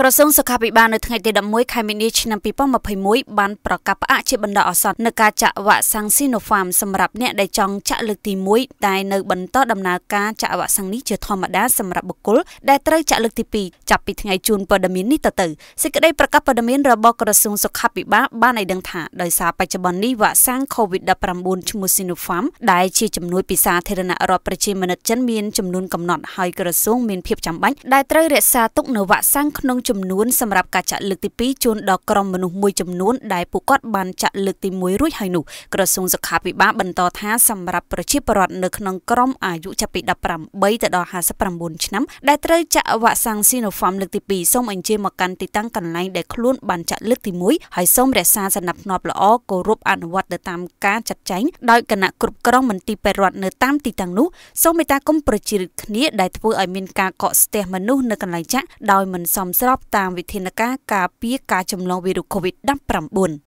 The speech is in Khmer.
ក្រសួងសុខាភិបាលនៅថ្ងៃទី11ខែមីនាឆ្នាំ2021បានប្រកាសផ្អាកជាបណ្ដោះអាសន្ននៅការចាក់វ៉ាក់សាំង Sinopharm សម្រាប់អ្នកដែលចង់ចាក់លើកទី1តែនៅបន្តដំណើរការចាក់វ៉ាក់សាំងនេះជាធម្មតាសម្រាប់បុគ្គលដែលត្រូវចាក់លើកទី2ចាប់ពីថ្ងៃជូនព័ត៌មាននេះតទៅសេចក្តីប្រកាសព័ត៌មានរបស់ក្រសួងសុខាភិបាលបានឲ្យដឹងថាដោយសារបច្ចុប្បន្ននេះវ៉ាក់សាំង COVID-19 ឈ្មោះ Sinopharm ដែលជាជំនួយពិសាធារណរដ្ឋប្រជាមានិតចិនមានចំនួនកំណត់ហើយក្រសួងមានភាពចាំបាច់ដែលត្រូវរក្សាទុកនៅវ៉ាក់សាំងក្នុងចំនួនសម្រាប់ការចាក់លើកទី2ជូនដល់ក្រុមមនុស្សមួយចំនួនដែលពួកគាត់បានចាក់លើកទី1រួចហើយនោះក្រសួងសុខាភិបាលបន្តថាសម្រាប់ប្រជាពលរដ្ឋនៅក្នុងក្រុមអាយុចាប់ពី18ទៅដល់59ឆ្នាំដែលត្រូវចាក់វ៉ាក់សាំង Sinopharm លើកទី2សូមអញ្ជើញមកកាន់ទីតាំងកន្លែងដែលខ្លួនបានចាក់លើកទី1ហើយសូមរក្សាសណ្ដាប់ធ្នាប់ល្អគោរពអនុវត្តទៅតាមការចាត់ចែងដោយគណៈគ្រប់គ្រងមន្ទីរពេទ្យរដ្ឋនៅតាមទីតាំងនោះសូមមេត្តាគុំប្រជាជនគ្នាដែលធ្វើឲ្យមានការកកស្ទះមនុស្សនៅកន្លែងចាក់ដោយមិនសមស្របបតាមវិធានការការពារការចម្លងវីរុស COVID-19